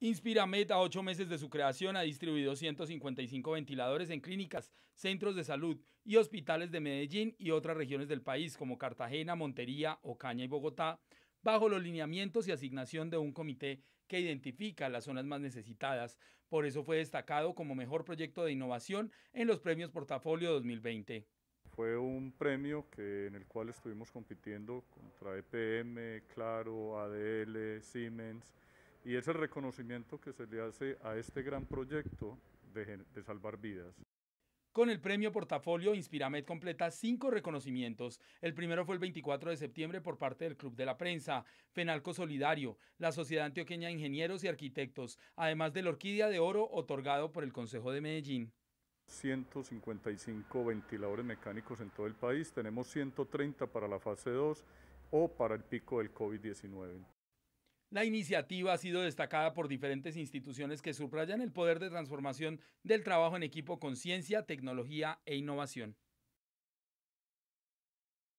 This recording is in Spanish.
Inspiramed a ocho meses de su creación ha distribuido 155 ventiladores en clínicas, centros de salud y hospitales de Medellín y otras regiones del país como Cartagena, Montería, Ocaña y Bogotá, bajo los lineamientos y asignación de un comité que identifica las zonas más necesitadas. Por eso fue destacado como mejor proyecto de innovación en los premios Portafolio 2020. Fue un premio que, en el cual estuvimos compitiendo contra EPM, Claro, ADL, Siemens, y es el reconocimiento que se le hace a este gran proyecto de, salvar vidas. Con el premio Portafolio, Inspiramed completa cinco reconocimientos. El primero fue el 24 de septiembre por parte del Club de la Prensa, Fenalco Solidario, la Sociedad Antioqueña de Ingenieros y Arquitectos, además de la Orquídea de Oro otorgado por el Consejo de Medellín. 155 ventiladores mecánicos en todo el país, tenemos 130 para la fase 2 o para el pico del COVID-19. La iniciativa ha sido destacada por diferentes instituciones que subrayan el poder de transformación del trabajo en equipo con ciencia, tecnología e innovación.